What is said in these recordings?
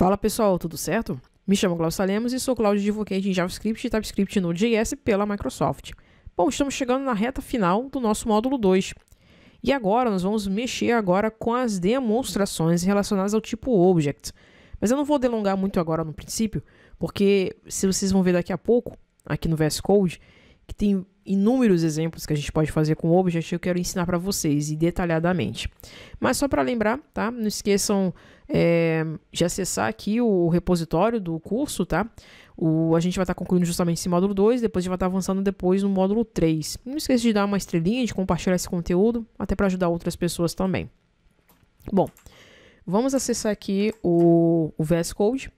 Fala pessoal, tudo certo? Me chamo Glaucio Salemos e sou Cloud Advocate em JavaScript e TypeScript Node.js pela Microsoft. Bom, estamos chegando na reta final do nosso módulo 2. E agora nós vamos mexer agora com as demonstrações relacionadas ao tipo Object. Mas eu não vou delongar muito agora no princípio, porque se vocês vão ver daqui a pouco, aqui no VS Code, que tem inúmeros exemplos que a gente pode fazer com o Object, eu quero ensinar para vocês e detalhadamente. Mas só para lembrar, tá? Não esqueçam é, de acessar aqui o repositório do curso, tá? O, a gente vai estar tá concluindo justamente esse módulo 2, depois a gente vai estar tá avançando depois no módulo 3. Não esqueça de dar uma estrelinha, de compartilhar esse conteúdo, até para ajudar outras pessoas também. Bom, vamos acessar aqui o, o VS Code.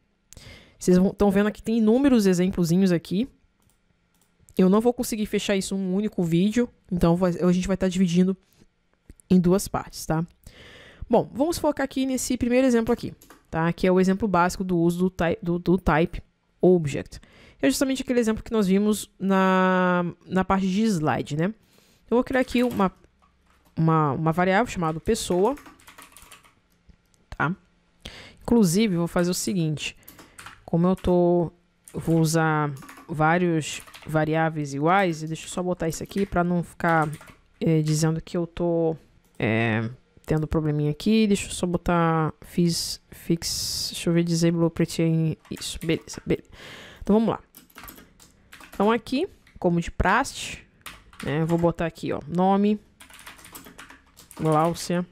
Vocês estão vendo aqui, tem inúmeros exemplozinhos aqui, eu não vou conseguir fechar isso em um único vídeo, então a gente vai estar dividindo em duas partes, tá? Bom, vamos focar aqui nesse primeiro exemplo aqui, tá? Que é o exemplo básico do uso do, do, do type object. É justamente aquele exemplo que nós vimos na, na parte de slide, né? Eu vou criar aqui uma, uma, uma variável chamada pessoa, tá? Inclusive, vou fazer o seguinte, como eu tô, vou usar vários variáveis iguais. Deixa eu só botar isso aqui para não ficar é, dizendo que eu tô é, tendo probleminha aqui. Deixa eu só botar fiz fix, deixa eu ver disable pretend isso. Beleza, beleza. Então vamos lá. Então aqui, como de praste, né, vou botar aqui, ó, nome Glaucia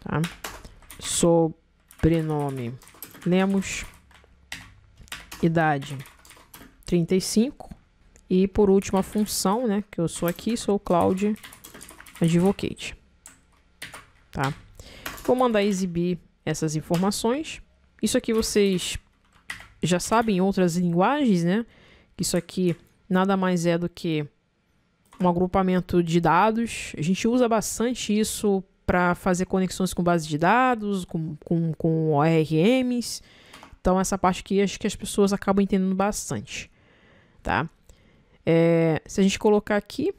tá? Sobrenome Lemos idade 35 e por último a função, né, que eu sou aqui, sou o Cloud Advocate. Tá? Vou mandar exibir essas informações. Isso aqui vocês já sabem em outras linguagens, né? Isso aqui nada mais é do que um agrupamento de dados. A gente usa bastante isso para fazer conexões com bases de dados, com, com, com ORMs. Então, essa parte aqui acho que as pessoas acabam entendendo bastante, tá? É, se a gente colocar aqui,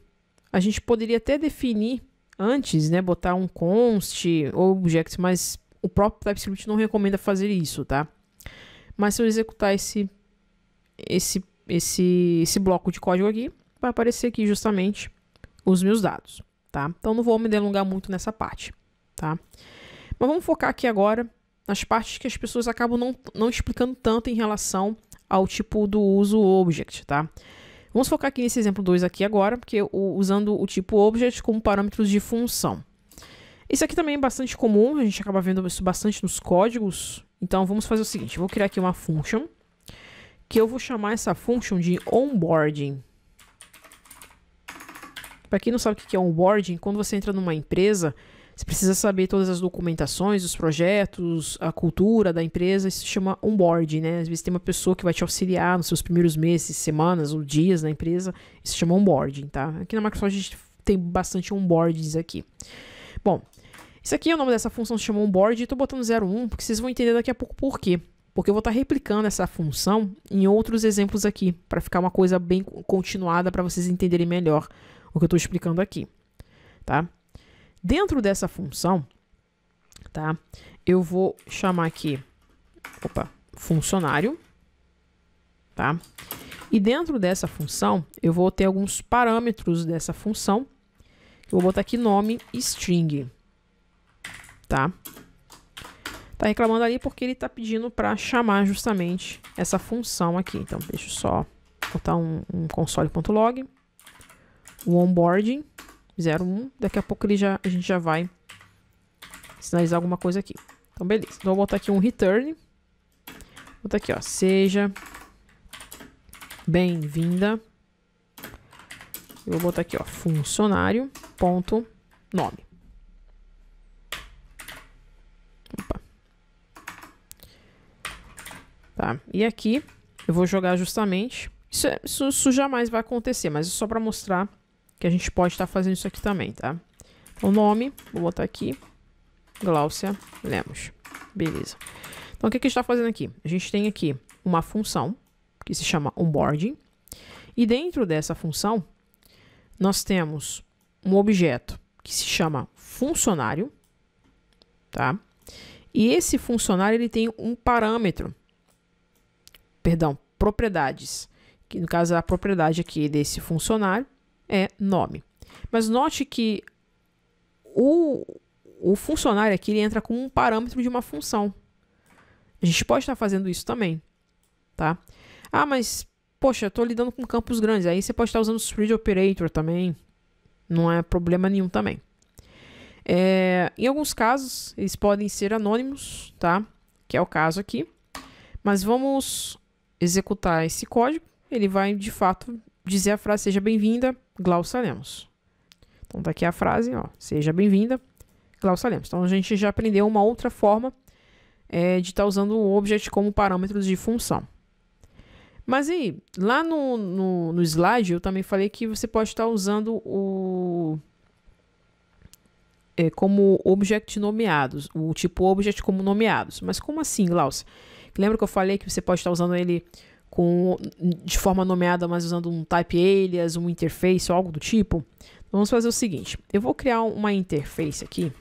a gente poderia até definir antes, né? Botar um const ou object, mas o próprio TypeScript não recomenda fazer isso, tá? Mas se eu executar esse, esse, esse, esse bloco de código aqui, vai aparecer aqui justamente os meus dados, tá? Então, não vou me delongar muito nessa parte, tá? Mas vamos focar aqui agora nas partes que as pessoas acabam não, não explicando tanto em relação ao tipo do uso object, tá? Vamos focar aqui nesse exemplo 2 aqui agora, porque o, usando o tipo object como parâmetros de função. Isso aqui também é bastante comum, a gente acaba vendo isso bastante nos códigos. Então vamos fazer o seguinte, vou criar aqui uma function, que eu vou chamar essa function de onboarding. Para quem não sabe o que é onboarding, quando você entra numa empresa, você precisa saber todas as documentações, os projetos, a cultura da empresa. Isso se chama onboarding, né? Às vezes tem uma pessoa que vai te auxiliar nos seus primeiros meses, semanas ou dias na empresa. Isso se chama onboarding, tá? Aqui na Microsoft a gente tem bastante onboardings aqui. Bom, isso aqui é o nome dessa função, se chama onboard. Estou botando 01 porque vocês vão entender daqui a pouco por quê porque eu vou estar tá replicando essa função em outros exemplos aqui, para ficar uma coisa bem continuada para vocês entenderem melhor o que eu estou explicando aqui, tá? Dentro dessa função, tá? Eu vou chamar aqui, opa, funcionário, tá? E dentro dessa função, eu vou ter alguns parâmetros dessa função. Eu vou botar aqui nome string, tá? Tá reclamando ali porque ele tá pedindo para chamar justamente essa função aqui. Então, deixa eu só botar um, um console.log, o onboarding, 01. Daqui a pouco ele já, a gente já vai sinalizar alguma coisa aqui. Então, beleza. Então, vou botar aqui um return. Vou botar aqui, ó. Seja bem-vinda. Eu vou botar aqui, ó. Funcionário. Ponto. Nome. Opa. Tá. E aqui eu vou jogar justamente... Isso, é, isso, isso jamais vai acontecer, mas é só para mostrar que a gente pode estar tá fazendo isso aqui também, tá? O nome, vou botar aqui, Glaucia Lemos. Beleza. Então, o que, que a gente está fazendo aqui? A gente tem aqui uma função que se chama onboarding. E dentro dessa função, nós temos um objeto que se chama funcionário, tá? E esse funcionário ele tem um parâmetro, perdão, propriedades, que no caso é a propriedade aqui desse funcionário, é nome. Mas note que o, o funcionário aqui ele entra como um parâmetro de uma função. A gente pode estar fazendo isso também, tá? Ah, mas, poxa, estou lidando com campos grandes. Aí você pode estar usando o spread operator também. Não é problema nenhum também. É, em alguns casos, eles podem ser anônimos, tá? Que é o caso aqui. Mas vamos executar esse código. Ele vai, de fato, dizer a frase seja bem-vinda Glaucia Lemos. Então tá aqui a frase, ó, seja bem-vinda, Glaucia Lemos. Então a gente já aprendeu uma outra forma é, de estar tá usando o object como parâmetro de função. Mas aí, lá no, no, no, slide eu também falei que você pode estar tá usando o é, como object nomeados, o tipo object como nomeados. Mas como assim, Glaucia? Lembra que eu falei que você pode estar tá usando ele com de forma nomeada, mas usando um type alias, um interface ou algo do tipo. Vamos fazer o seguinte, eu vou criar uma interface aqui.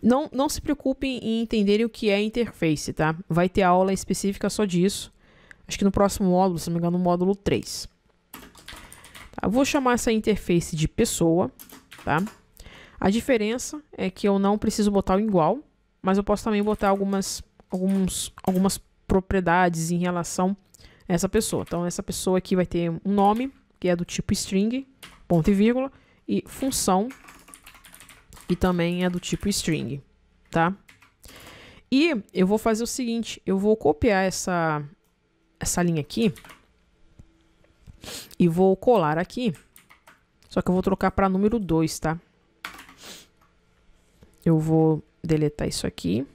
Não, não se preocupem em entenderem o que é interface, tá? Vai ter aula específica só disso. Acho que no próximo módulo, se não me engano, no módulo 3. Tá, vou chamar essa interface de pessoa, tá? A diferença é que eu não preciso botar o igual, mas eu posso também botar algumas, alguns, algumas propriedades em relação a essa pessoa. Então, essa pessoa aqui vai ter um nome, que é do tipo string, ponto e vírgula, e função, que também é do tipo string, tá? E eu vou fazer o seguinte, eu vou copiar essa, essa linha aqui e vou colar aqui, só que eu vou trocar para número 2, tá? Eu vou deletar isso aqui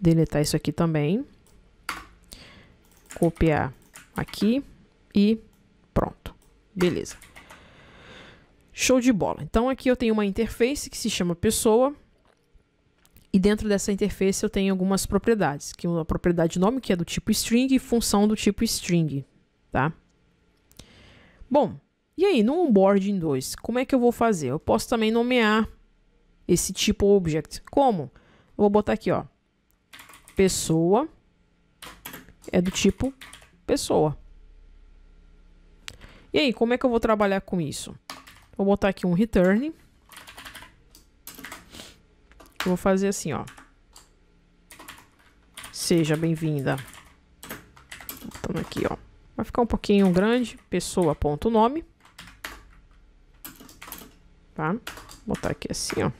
deletar isso aqui também, copiar aqui e pronto. Beleza. Show de bola. Então aqui eu tenho uma interface que se chama pessoa e dentro dessa interface eu tenho algumas propriedades, que uma propriedade nome que é do tipo string e função do tipo string, tá? Bom, e aí no onboarding 2, como é que eu vou fazer? Eu posso também nomear esse tipo object. Como? Eu vou botar aqui, ó, pessoa é do tipo pessoa. E aí, como é que eu vou trabalhar com isso? Vou botar aqui um return. Eu vou fazer assim, ó. Seja bem-vinda. Botando aqui, ó. Vai ficar um pouquinho grande. Pessoa.nome. Tá? Vou botar aqui assim, ó.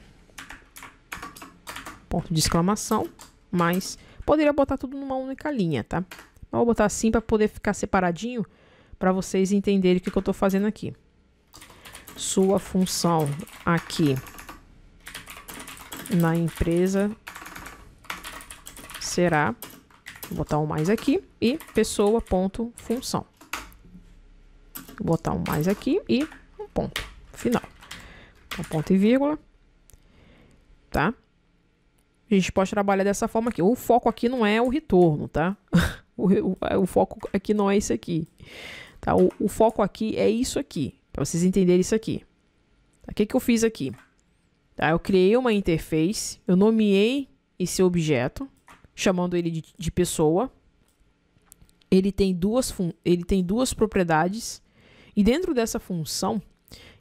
Ponto de exclamação mas poderia botar tudo numa única linha, tá? Eu vou botar assim para poder ficar separadinho, para vocês entenderem o que, que eu estou fazendo aqui. Sua função aqui na empresa será, vou botar um mais aqui, e pessoa.função. Vou botar um mais aqui e um ponto final. Então, ponto e vírgula, tá? a gente pode trabalhar dessa forma aqui. O foco aqui não é o retorno, tá? o, o, é, o, foco aqui não é isso aqui. Tá? O, o foco aqui é isso aqui, para vocês entenderem isso aqui. Tá? O que, que eu fiz aqui? Tá? Eu criei uma interface, eu nomeei esse objeto, chamando ele de, de pessoa. Ele tem, duas ele tem duas propriedades, e dentro dessa função,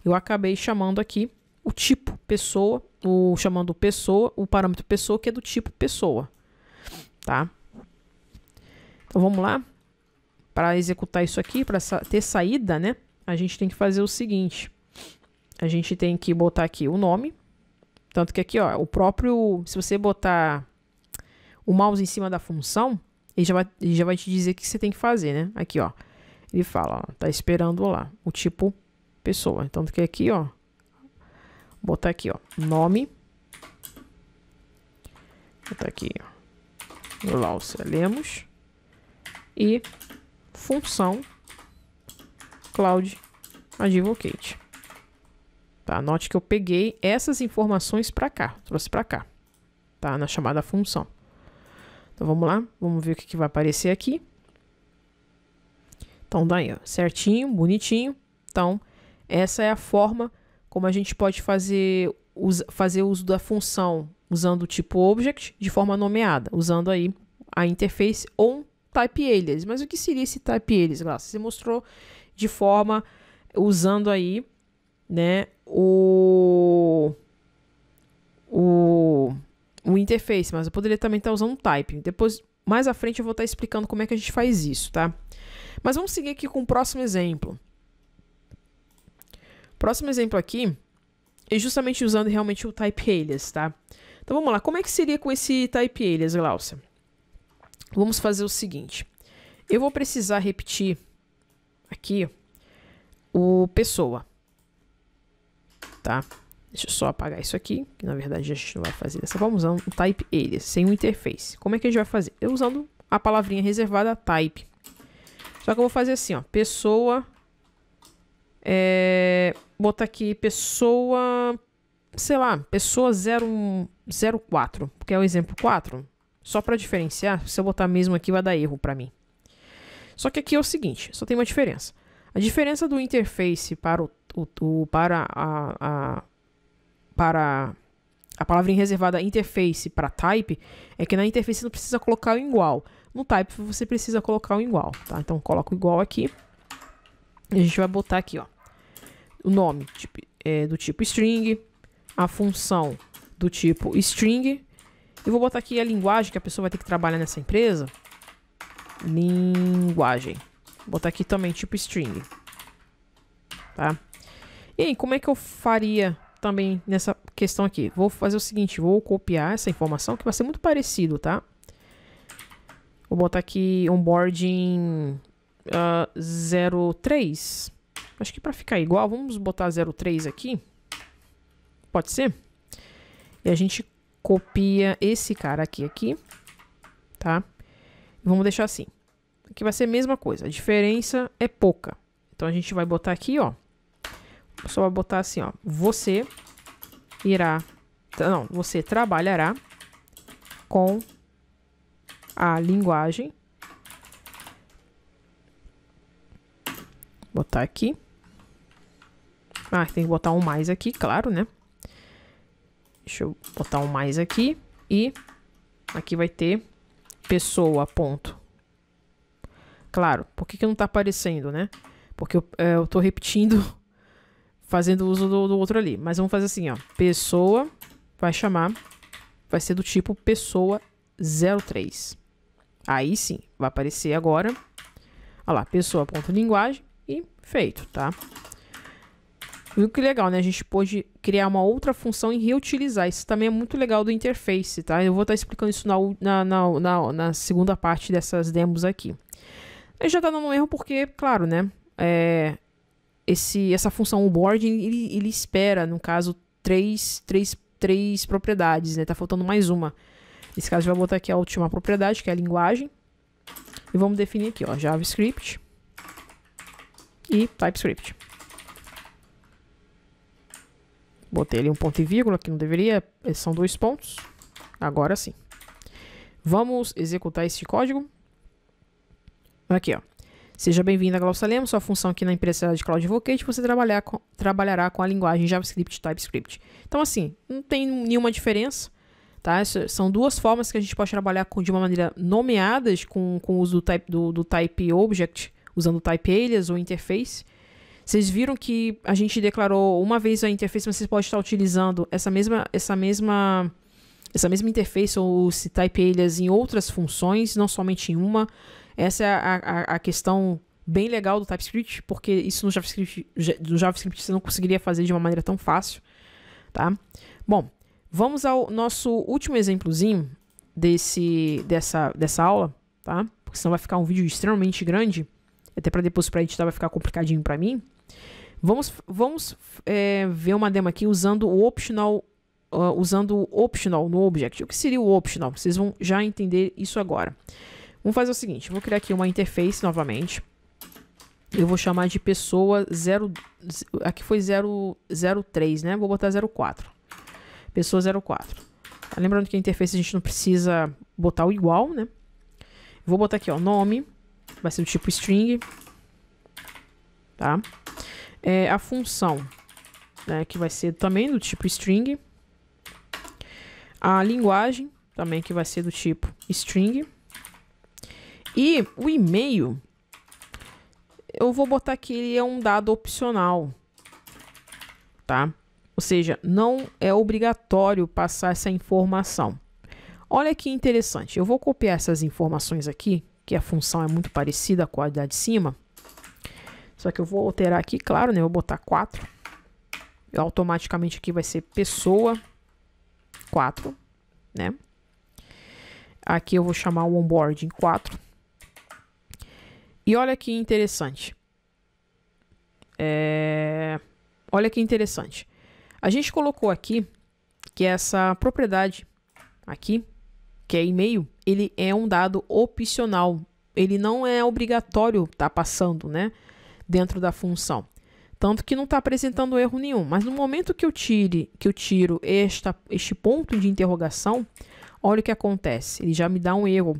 eu acabei chamando aqui o tipo pessoa, o chamando pessoa, o parâmetro pessoa que é do tipo pessoa, tá? Então vamos lá. Para executar isso aqui, para ter saída, né? A gente tem que fazer o seguinte. A gente tem que botar aqui o nome. Tanto que aqui, ó, o próprio, se você botar o mouse em cima da função, ele já vai, ele já vai te dizer o que você tem que fazer, né? Aqui, ó. Ele fala, ó, tá esperando lá o tipo pessoa. Tanto que aqui, ó, Vou botar aqui, ó, nome. botar aqui, ó, Glaucia Lemos. E função Cloud Advocate. Tá? Note que eu peguei essas informações para cá, trouxe para cá, tá? Na chamada função. Então vamos lá, vamos ver o que, que vai aparecer aqui. Então daí, tá ó, certinho, bonitinho. Então essa é a forma como a gente pode fazer, us, fazer uso da função usando o tipo object de forma nomeada, usando aí a interface ou um type alias. Mas o que seria esse type alias, Glass? Você mostrou de forma usando aí, né, o o o interface, mas eu poderia também estar tá usando um type. Depois, mais à frente eu vou estar tá explicando como é que a gente faz isso, tá? Mas vamos seguir aqui com o próximo exemplo. Próximo exemplo aqui é justamente usando realmente o type alias, tá? Então vamos lá, como é que seria com esse type alias, Glaucia? Vamos fazer o seguinte. Eu vou precisar repetir aqui o pessoa, tá? Deixa eu só apagar isso aqui, que na verdade a gente não vai fazer Só Vamos usando um type alias, sem o interface. Como é que a gente vai fazer? Eu usando a palavrinha reservada type. Só que eu vou fazer assim, ó, pessoa é, botar aqui pessoa, sei lá, pessoa 04, porque é o exemplo 4. Só para diferenciar, se eu botar mesmo aqui vai dar erro para mim. Só que aqui é o seguinte, só tem uma diferença. A diferença do interface para o, o, o para a, a para a palavra reservada interface para type é que na interface não precisa colocar o igual. No type você precisa colocar o igual, tá? Então coloca o igual aqui. A gente vai botar aqui, ó, o nome tipo, é, do tipo string, a função do tipo string. e vou botar aqui a linguagem que a pessoa vai ter que trabalhar nessa empresa. Linguagem. Vou botar aqui também tipo string. Tá? E aí, como é que eu faria também nessa questão aqui? Vou fazer o seguinte, vou copiar essa informação que vai ser muito parecido, tá? Vou botar aqui onboarding uh, ah, 03. Acho que para ficar igual, vamos botar 03 aqui. Pode ser? E a gente copia esse cara aqui, aqui, tá? Vamos deixar assim. Aqui vai ser a mesma coisa, a diferença é pouca. Então, a gente vai botar aqui, ó. Só vai botar assim, ó. Você irá... Não, você trabalhará com a linguagem Botar aqui. Ah, tem que botar um mais aqui, claro, né? Deixa eu botar um mais aqui. E aqui vai ter pessoa, ponto. Claro, por que, que não tá aparecendo, né? Porque eu, é, eu tô repetindo, fazendo uso do, do outro ali. Mas vamos fazer assim, ó. Pessoa vai chamar, vai ser do tipo pessoa 03. Aí sim, vai aparecer agora. Olha lá, pessoa.linguagem. E feito, tá? Viu que legal, né? A gente pôde criar uma outra função e reutilizar. Isso também é muito legal do interface, tá? Eu vou estar tá explicando isso na, na, na, na segunda parte dessas demos aqui. Ele já tá dando um erro porque, claro, né? É, esse, essa função onboarding, ele, ele espera, no caso, três, três, três propriedades, né? Tá faltando mais uma. Nesse caso, vai botar aqui a última propriedade, que é a linguagem. E vamos definir aqui, ó, JavaScript e TypeScript. Botei ali um ponto e vírgula, que não deveria, são dois pontos. Agora sim. Vamos executar este código. Aqui, ó. Seja bem-vindo à Glaucia Lemos, sua função aqui na empresa de Cloud Advocate, você trabalhar com, trabalhará com a linguagem JavaScript e TypeScript. Então, assim, não tem nenhuma diferença, tá? São duas formas que a gente pode trabalhar com, de uma maneira nomeadas, com, com o uso do type, do, do type object, usando type alias ou interface. Vocês viram que a gente declarou uma vez a interface, mas vocês podem estar utilizando essa mesma, essa mesma, essa mesma interface ou esse type alias em outras funções, não somente em uma. Essa é a, a, a questão bem legal do TypeScript, porque isso no JavaScript, no JavaScript você não conseguiria fazer de uma maneira tão fácil, tá? Bom, vamos ao nosso último exemplozinho desse, dessa, dessa aula, tá? Porque senão vai ficar um vídeo extremamente grande até para depois para editar vai ficar complicadinho para mim. Vamos, vamos é, ver uma demo aqui usando o optional, uh, usando o optional no Object. O que seria o optional? Vocês vão já entender isso agora. Vamos fazer o seguinte, vou criar aqui uma interface novamente. Eu vou chamar de pessoa 0, aqui foi 0, 03, né? Vou botar 04. Pessoa 04. Lembrando que a interface a gente não precisa botar o igual, né? Vou botar aqui, ó, nome vai ser do tipo string, tá? É a função, né, que vai ser também do tipo string. A linguagem, também que vai ser do tipo string. E o e-mail, eu vou botar que ele é um dado opcional, tá? Ou seja, não é obrigatório passar essa informação. Olha que interessante, eu vou copiar essas informações aqui porque a função é muito parecida com a da de cima. Só que eu vou alterar aqui, claro, né? Eu vou botar 4. E automaticamente aqui vai ser pessoa 4, né? Aqui eu vou chamar o onboarding 4. E olha que interessante. É... Olha que interessante. A gente colocou aqui que essa propriedade aqui que é e-mail, ele é um dado opcional. Ele não é obrigatório estar tá passando, né? Dentro da função. Tanto que não está apresentando erro nenhum. Mas no momento que eu tire, que eu tiro esta, este ponto de interrogação, olha o que acontece. Ele já me dá um erro.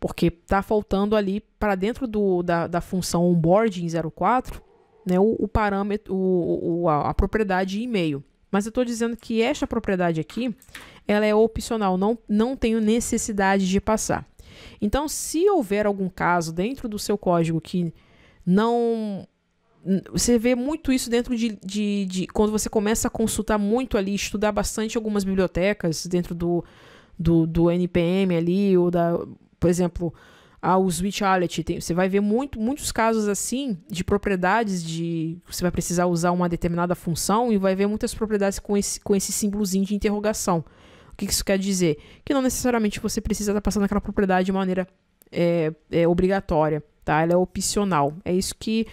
Porque está faltando ali para dentro do, da, da função onboarding 04, né, o, o parâmetro, o, o, a, a propriedade e-mail. Mas eu estou dizendo que esta propriedade aqui, ela é opcional, não, não tenho necessidade de passar. Então, se houver algum caso dentro do seu código que não você vê muito isso dentro de, de, de, Quando você começa a consultar muito ali, estudar bastante algumas bibliotecas dentro do, do, do NPM ali, ou da. Por exemplo, ao ah, switch Tem, você vai ver muito, muitos casos assim de propriedades de. Você vai precisar usar uma determinada função e vai ver muitas propriedades com esse, com esse símbolozinho de interrogação. O que, que isso quer dizer? Que não necessariamente você precisa estar tá passando aquela propriedade de maneira é, é, obrigatória, tá? Ela é opcional. É isso que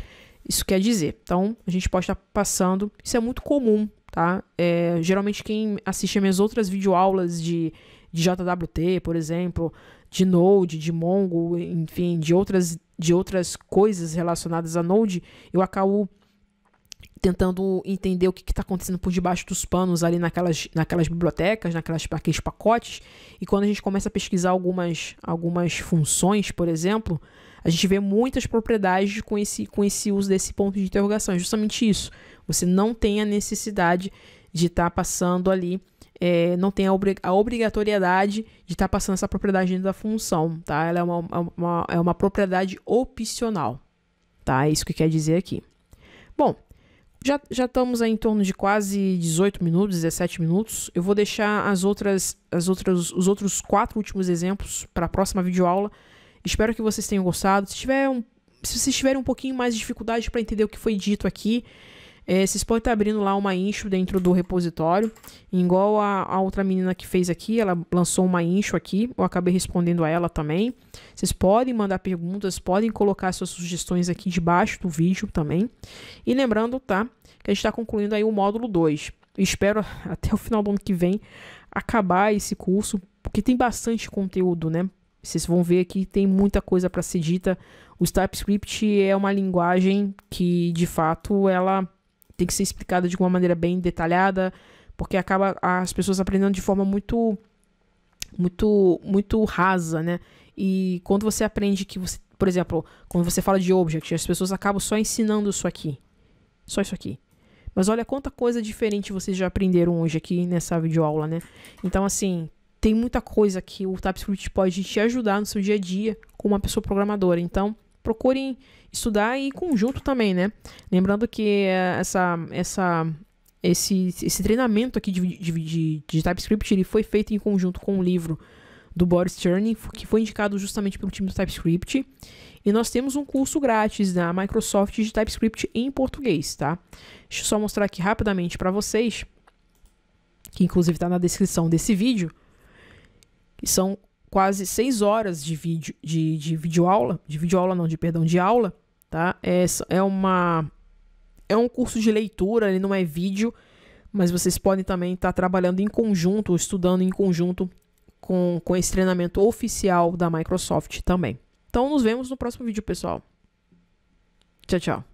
isso quer dizer. Então, a gente pode estar tá passando. Isso é muito comum, tá? É, geralmente, quem assiste as minhas outras videoaulas de, de JWT, por exemplo, de Node, de Mongo, enfim, de outras, de outras coisas relacionadas a Node, eu acabo tentando entender o que está acontecendo por debaixo dos panos ali naquelas, naquelas bibliotecas, naquelas, naqueles pacotes. E quando a gente começa a pesquisar algumas, algumas funções, por exemplo, a gente vê muitas propriedades com esse, com esse uso desse ponto de interrogação. É justamente isso. Você não tem a necessidade de estar tá passando ali é, não tem a, obri a obrigatoriedade de estar tá passando essa propriedade dentro da função, tá? Ela é uma, é uma, é uma propriedade opcional, tá? É isso que quer dizer aqui. Bom, já, já estamos aí em torno de quase 18 minutos, 17 minutos. Eu vou deixar as outras, as outras, os outros quatro últimos exemplos para a próxima videoaula. Espero que vocês tenham gostado. Se, tiver um, se vocês tiverem um pouquinho mais de dificuldade para entender o que foi dito aqui, é, vocês podem estar tá abrindo lá uma incho dentro do repositório. Igual a, a, outra menina que fez aqui, ela lançou uma incho aqui. Eu acabei respondendo a ela também. Vocês podem mandar perguntas, podem colocar suas sugestões aqui debaixo do vídeo também. E lembrando, tá? Que a gente está concluindo aí o módulo 2. Espero até o final do ano que vem acabar esse curso, porque tem bastante conteúdo, né? Vocês vão ver que tem muita coisa para ser dita. O TypeScript é uma linguagem que, de fato, ela tem que ser explicada de uma maneira bem detalhada, porque acaba as pessoas aprendendo de forma muito muito muito rasa, né? E quando você aprende que você, por exemplo, quando você fala de object, as pessoas acabam só ensinando isso aqui. Só isso aqui. Mas olha quanta coisa diferente vocês já aprenderam hoje aqui nessa videoaula, né? Então assim, tem muita coisa que o TypeScript pode te ajudar no seu dia a dia como uma pessoa programadora. Então, procurem estudar em conjunto também, né? Lembrando que eh, essa, essa, esse, esse treinamento aqui de, de, de, de TypeScript ele foi feito em conjunto com o um livro do Boris Cherny, que foi indicado justamente pelo time do TypeScript. E nós temos um curso grátis da Microsoft de TypeScript em português, tá? Deixa eu só mostrar aqui rapidamente para vocês, que inclusive está na descrição desse vídeo, que são quase 6 horas de vídeo de, de aula, de aula não, de perdão, de aula, tá? É, é uma é um curso de leitura, ele não é vídeo, mas vocês podem também estar tá trabalhando em conjunto, estudando em conjunto com, com esse treinamento oficial da Microsoft também. Então nos vemos no próximo vídeo, pessoal. Tchau, tchau.